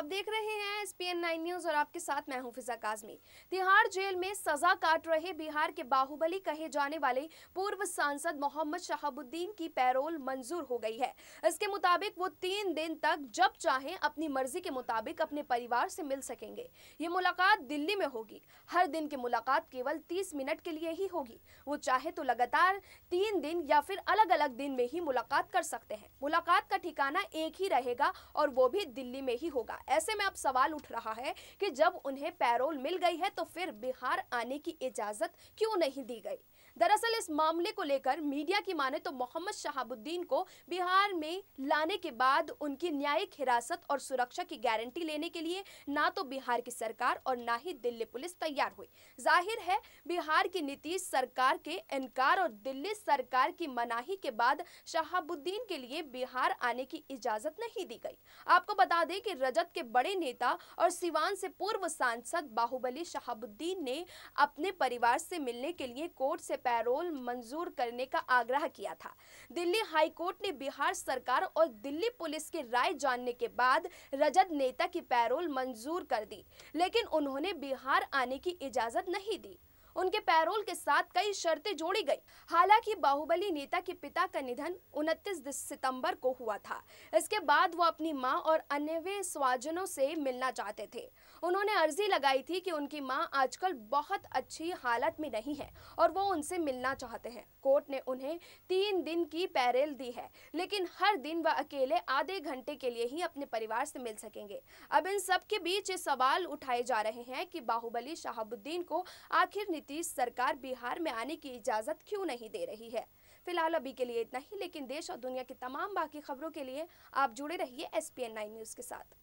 आप देख रहे हैं S P N nine news और आपके साथ मैं हूं फिजा काजमी तिहाड़ जेल में सजा काट रहे बिहार के बाहुबली कहे जाने वाले पूर्व सांसद मोहम्मद शहाबुद्दीन की पैरोल मंजूर हो गई है इसके मुताबिक वो तीन दिन तक जब चाहें अपनी मर्जी के मुताबिक अपने परिवार से मिल सकेंगे ये मुलाकात दिल्ली में होगी हर दिन की मुलाकात केवल तीस मिनट के लिए ही होगी वो चाहे तो लगातार तीन दिन या फिर अलग अलग दिन में ही मुलाकात कर सकते हैं मुलाकात का ठिकाना एक ही रहेगा और वो भी दिल्ली में ही होगा ऐसे में अब सवाल उठ रहा है कि जब उन्हें पैरोल मिल गई है तो फिर बिहार आने की इजाजत क्यों नहीं दी गई दरअसल इस मामले को लेकर मीडिया की माने तो मोहम्मद शहाबुद्दीन को बिहार में लाने के बाद उनकी न्यायिक हिरासत और सुरक्षा की गारंटी लेने के लिए ना तो बिहार की सरकार और ना ही दिल्ली पुलिस तैयार हुई जाहिर है बिहार की नीतीश सरकार के इनकार और दिल्ली सरकार की मनाही के बाद शहाबुद्दीन के लिए बिहार आने की इजाजत नहीं दी गई आपको बता दें कि रजत के के बड़े नेता और सिवान से पूर्व सांसद बाहुबली शहाबुद्दीन ने अपने परिवार से मिलने के लिए कोर्ट से पैरोल मंजूर करने का आग्रह किया था दिल्ली हाईकोर्ट ने बिहार सरकार और दिल्ली पुलिस की राय जानने के बाद रजत नेता की पैरोल मंजूर कर दी लेकिन उन्होंने बिहार आने की इजाज़त नहीं दी उनके पैरोल के साथ कई शर्तें जोड़ी गई हालांकि बाहुबली नेता के पिता का निधन 29 सितंबर को हुआ था इसके बाद वो अपनी माँ और अन्य स्वाजनों से मिलना चाहते थे उन्होंने अर्जी लगाई थी कि उनकी माँ आजकल बहुत अच्छी हालत में नहीं है और वो उनसे मिलना चाहते हैं कोर्ट ने उन्हें तीन दिन की पैरेल दी है लेकिन हर दिन वह अकेले आधे घंटे के लिए ही अपने परिवार से मिल सकेंगे अब इन सबके बीच ये सवाल उठाए जा रहे हैं कि बाहुबली शहाबुद्दीन को आखिर नीतीश सरकार बिहार में आने की इजाज़त क्यों नहीं दे रही है फिलहाल अभी के लिए इतना ही लेकिन देश और दुनिया की तमाम बाकी खबरों के लिए आप जुड़े रहिए एस पी न्यूज़ के साथ